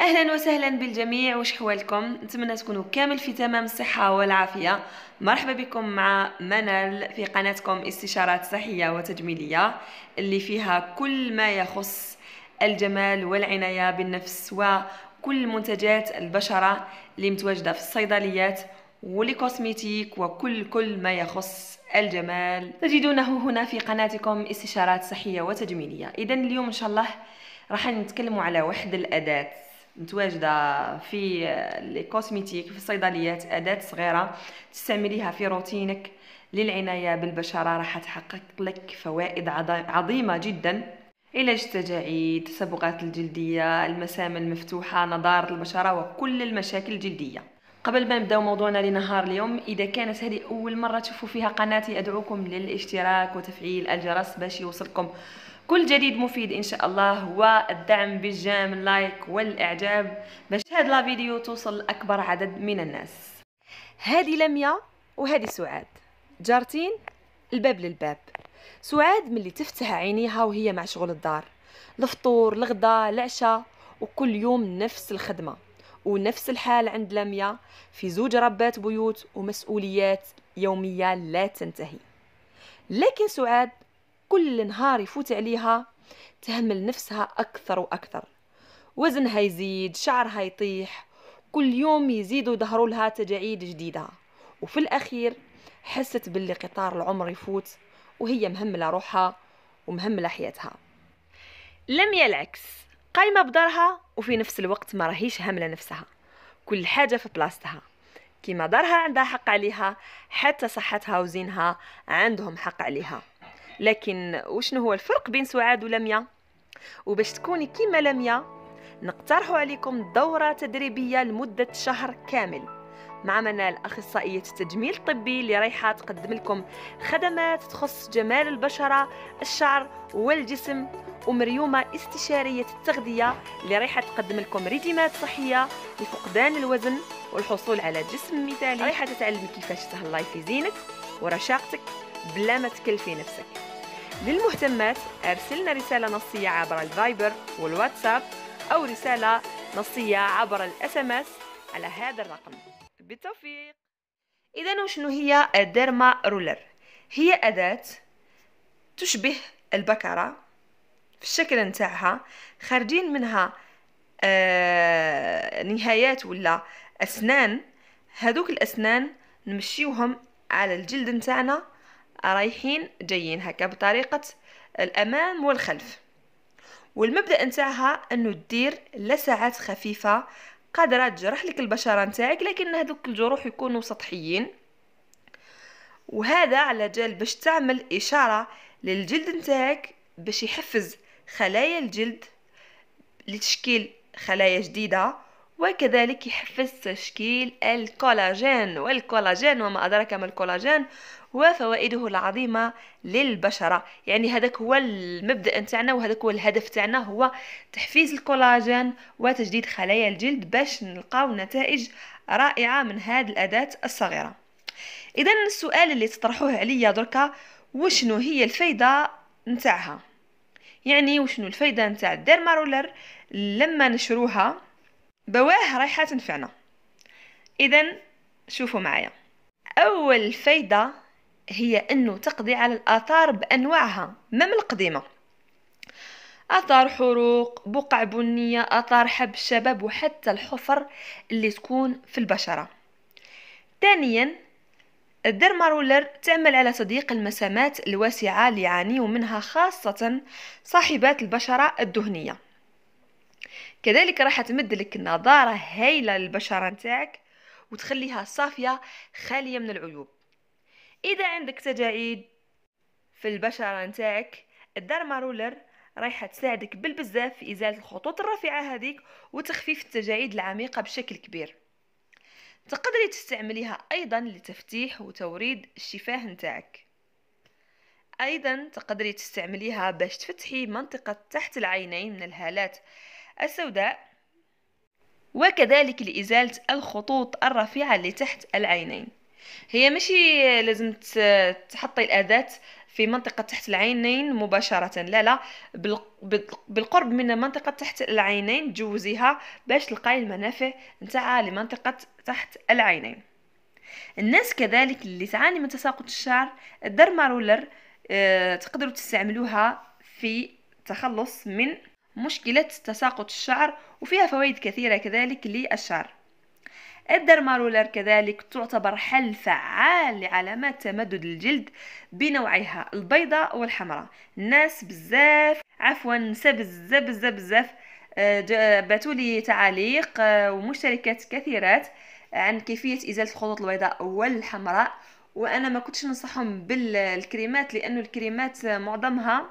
اهلا وسهلا بالجميع وش حوالكم نتمنى تكونوا كامل في تمام الصحه والعافيه مرحبا بكم مع منال في قناتكم استشارات صحيه وتجميليه اللي فيها كل ما يخص الجمال والعنايه بالنفس وكل منتجات البشره اللي متواجده في الصيدليات ولكوسميتيك وكل كل ما يخص الجمال تجدونه هنا في قناتكم استشارات صحيه وتجميليه اذا اليوم ان شاء الله راح نتكلم على وحد الاداه متواجده في الكوسميتيك آه، في الصيدليات اداه صغيره تستعمليها في روتينك للعنايه بالبشره راح تحقق لك فوائد عظيمه جدا علاج التجاعيد تصبغات الجلديه المسام المفتوحه نضاره البشره وكل المشاكل الجلديه قبل ما نبدأ موضوعنا لنهار اليوم اذا كانت هذه اول مره تشوفوا فيها قناتي ادعوكم للاشتراك وتفعيل الجرس باش يوصلكم كل جديد مفيد ان شاء الله هو الدعم بالجام اللايك والاعجاب باش هاد لا فيديو توصل لاكبر عدد من الناس هذه لميا وهذه سعاد جارتين الباب للباب سعاد ملي تفتح عينيها وهي مع شغل الدار الفطور الغداء العشاء وكل يوم نفس الخدمه ونفس الحال عند لميا في زوج ربات بيوت ومسؤوليات يوميه لا تنتهي لكن سعاد كل نهار يفوت عليها تهمل نفسها أكثر وأكثر وزنها يزيد شعرها يطيح كل يوم يزيد ظهروا لها تجاعيد جديدة وفي الأخير حست باللي قطار العمر يفوت وهي مهملة روحها ومهملة حياتها لم يلعكس قايمة بدارها وفي نفس الوقت ما راهيش هاملة نفسها كل حاجة في بلاصتها كيما دارها عندها حق عليها حتى صحتها وزينها عندهم حق عليها لكن وشنو هو الفرق بين سعاد ولميا وباش تكوني كيما لميا نقترح عليكم دورة تدريبية لمدة شهر كامل مع منال أخصائية التجميل الطبي اللي رايحة تقدم لكم خدمات تخص جمال البشرة الشعر والجسم ومريومة استشارية التغذية اللي رايحة تقدم لكم ريديمات صحية لفقدان الوزن والحصول على جسم مثالي رايحة تتعلم كيفاش تهلاي في زينك ورشاقتك بلا ما تكلفي نفسك للمهتمات ارسلنا رسالة نصية عبر الفايبر والواتساب أو رسالة نصية عبر الاس ام اس على هذا الرقم بالتوفيق إذا شنو هي الديرما رولر هي أداة تشبه البكرة في الشكل نتاعها خارجين منها آه نهايات ولا أسنان هذوك الأسنان نمشيوهم على الجلد نتاعنا رايحين جايين هكا بطريقة الأمام والخلف والمبدأ نتاعها أنه دير لسعات خفيفة قادرة تجرح لك البشرة نتاعك لكن هذوك الجروح يكونوا سطحيين وهذا على جال باش تعمل إشارة للجلد نتاعك باش يحفز خلايا الجلد لتشكيل خلايا جديدة وكذلك يحفز تشكيل الكولاجين والكولاجين وما أدراك ما الكولاجين وفوائده العظيمة للبشرة يعني هذاك هو المبدأ نتاعنا وهذاك هو الهدف تاعنا هو تحفيز الكولاجين وتجديد خلايا الجلد باش نلقاو نتائج رائعة من هذه الأداة الصغيرة إذا السؤال اللي تطرحوه عليا دركا وشنو هي الفايدة نتاعها يعني وشنو الفايدة نتاع الديرمارولر لما نشروها بواه رايحه تنفعنا اذا شوفوا معايا اول فايده هي انه تقضي على الاثار بانواعها مام القديمه اثار حروق بقع بنيه اثار حب الشباب وحتى الحفر اللي تكون في البشره ثانيا الديرما رولر تعمل على تضييق المسامات الواسعه اللي يعانيو منها خاصه صاحبات البشره الدهنيه كذلك راح تمد لك نضاره هايله للبشره نتاعك وتخليها صافيه خاليه من العيوب اذا عندك تجاعيد في البشره نتاعك الدارما رولر رايحه تساعدك بالبزاف في ازاله الخطوط الرافعه هذيك وتخفيف التجاعيد العميقه بشكل كبير تقدري تستعمليها ايضا لتفتيح وتوريد الشفاه نتاعك ايضا تقدري تستعمليها باش تفتحي منطقه تحت العينين من الهالات السوداء وكذلك لإزالة الخطوط الرفيعة اللي تحت العينين هي ماشي لازم تحطي الأداة في منطقة تحت العينين مباشرة لا لا بالقرب من منطقة تحت العينين تجوزيها باش تلقاي المنافع نتاعها لمنطقة تحت العينين الناس كذلك اللي تعاني من تساقط الشعر الدرمارولر آه، تقدروا تستعملوها في التخلص من مشكلة تساقط الشعر وفيها فوائد كثيرة كذلك للشعر الدرمارولر كذلك تعتبر حل فعال لعلامات تمدد الجلد بنوعيها البيضاء والحمراء الناس بزاف عفوا نسى بزاف بزاف بزاف بعثوا لي تعاليق آه، ومشتركات كثيرات عن كيفية إزالة الخطوط البيضاء والحمراء وأنا ما كنتش ننصحهم بالكريمات لأنه الكريمات معظمها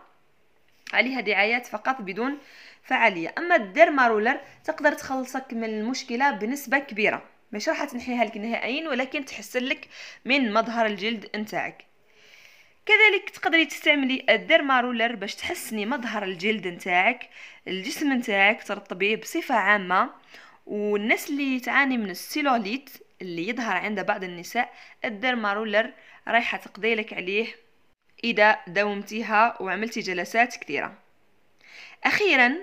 عليها دعايات فقط بدون فعالية أما الديرما رولر تقدر تخلصك من المشكلة بنسبة كبيرة مش راح تنحيها لك نهائيا ولكن تحسن لك من مظهر الجلد نتاعك كذلك تقدري تستعملي الديرما رولر باش تحسني مظهر الجلد نتاعك الجسم نتاعك ترطبيه بصفة عامة والناس اللي تعاني من السيلوليت اللي يظهر عند بعض النساء الديرما رولر رايحة تقضي لك عليه إذا داومتيها وعملتي جلسات كثيرة أخيرا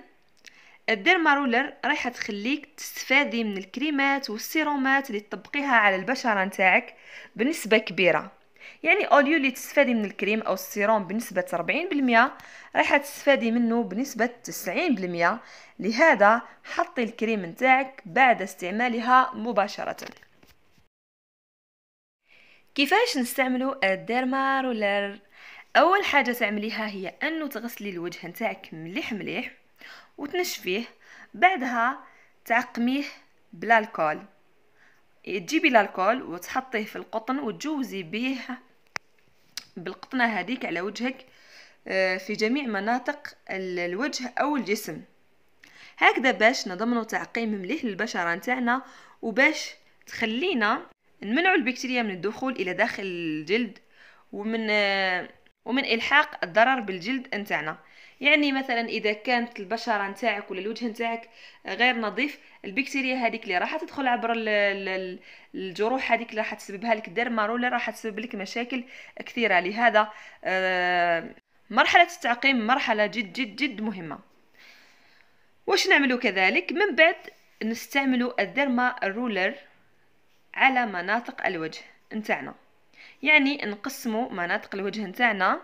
الديرما رولر رايحة تخليك تستفادي من الكريمات والسيرومات اللي تطبقيها على البشرة نتاعك بنسبة كبيرة يعني اوليو اللي تستفادي من الكريم او السيروم بنسبة 40% رايحة تستفادي منه بنسبة 90% لهذا حطي الكريم نتاعك بعد استعمالها مباشرة كيفاش نستعملو الديرما رولر اول حاجه تعمليها هي انه تغسلي الوجه نتاعك مليح مليح وتنشفيه بعدها تعقميه بالالكول تجيبي الالكول وتحطيه في القطن وتجوزي به بالقطنه هذيك على وجهك آه، في جميع مناطق الوجه او الجسم هكذا باش نضمنوا تعقيم مليح للبشره نتاعنا وباش تخلينا نمنعوا البكتيريا من الدخول الى داخل الجلد ومن آه، ومن الحاق الضرر بالجلد نتاعنا يعني مثلا اذا كانت البشره نتاعك ولا الوجه نتاعك غير نظيف البكتيريا هذيك اللي راح تدخل عبر الجروح هذيك اللي راح تسببها لك الدرمار ولا راح تسبب لك مشاكل كثيره لهذا آه، مرحله التعقيم مرحله جد جد جد مهمه واش نعملو كذلك من بعد نستعملو الدرما رولر على مناطق الوجه نتاعنا يعني نقسمو مناطق الوجه نتاعنا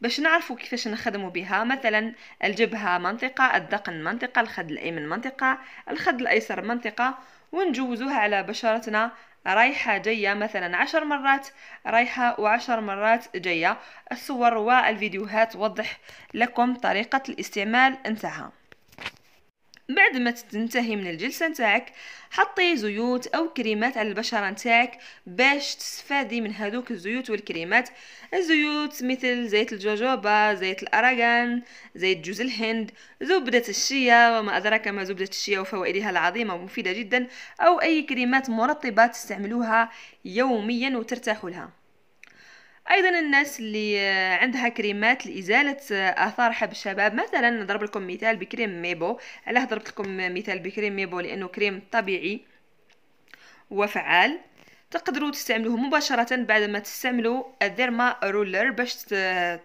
باش نعرفوا كيفاش نخدموا بها مثلا الجبهة منطقة الذقن منطقة الخد الأيمن منطقة الخد الأيسر منطقة ونجوزوها على بشرتنا رايحة جاية مثلا عشر مرات رايحة وعشر مرات جاية الصور والفيديوهات توضح لكم طريقة الاستعمال انتهى بعد ما تنتهي من الجلسة نتاعك حطي زيوت أو كريمات على البشرة نتاعك باش تستفادي من هذوك الزيوت والكريمات الزيوت مثل زيت الجوجوبا زيت الاراغان زيت جوز الهند زبدة الشيا وما أدراك ما زبدة الشيا وفوائدها العظيمة ومفيدة جدا أو أي كريمات مرطبة تستعملوها يوميا وترتاحوا لها ايضا الناس اللي عندها كريمات لازاله اثار حب الشباب مثلا نضرب لكم مثال بكريم ميبو علاه ضربت لكم مثال بكريم ميبو لانه كريم طبيعي وفعال تقدروا تستعملوه مباشرة بعد ما تستعملوا الديرما رولر باش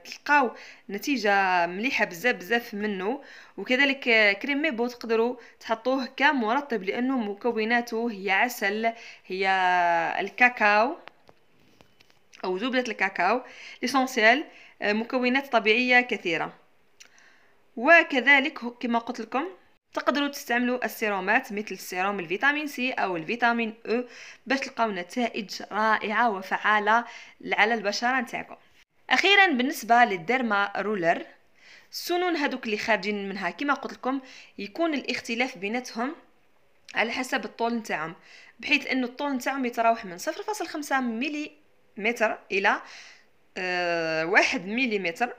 تلقاو نتيجة مليحة بزاف بزاف منه وكذلك كريم ميبو تقدروا تحطوه كمرطب لأنه مكوناته هي عسل هي الكاكاو أو زبدة الكاكاو لسونسيال آه، مكونات طبيعية كثيرة وكذلك كما قلت لكم تقدروا تستعملوا السيرومات مثل السيروم الفيتامين سي او الفيتامين او باش تلقاو نتائج رائعه وفعاله على البشره نتاعكم اخيرا بالنسبه للديرما رولر السنون هذوك اللي خارجين منها كما قلت لكم يكون الاختلاف بيناتهم على حسب الطول نتاعهم بحيث انه الطول نتاعهم يتراوح من 0.5 ملي متر الى آه، واحد مليمتر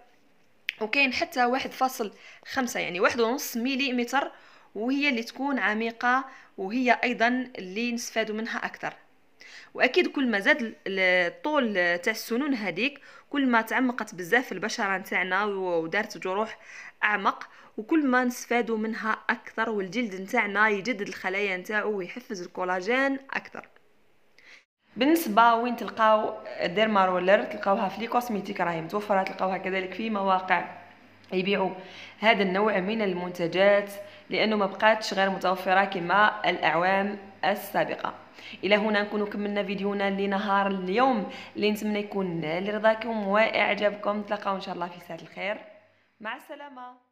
وكاين حتى واحد فاصل خمسة يعني واحد ونص مليمتر وهي اللي تكون عميقة وهي أيضا اللي نستفادوا منها أكثر واكيد كل ما زاد الطول تاع السنون هذيك كل ما تعمقت بزاف البشره نتاعنا ودارت جروح اعمق وكل ما نستفادوا منها اكثر والجلد نتاعنا يجدد الخلايا نتاعو ويحفز الكولاجين اكثر بالنسبه وين تلقاو ديرما رولر تلقاوها في لي كوزميتيك راهي متوفره تلقاوها كذلك في مواقع يبيعوا هذا النوع من المنتجات لانه ما بقاتش غير متوفره كما الاعوام السابقه الى هنا نكون كملنا فيديونا لنهار اليوم اللي نتمنى يكون لرضاكم واعجابكم تلقاو ان شاء الله في ساعه الخير مع السلامه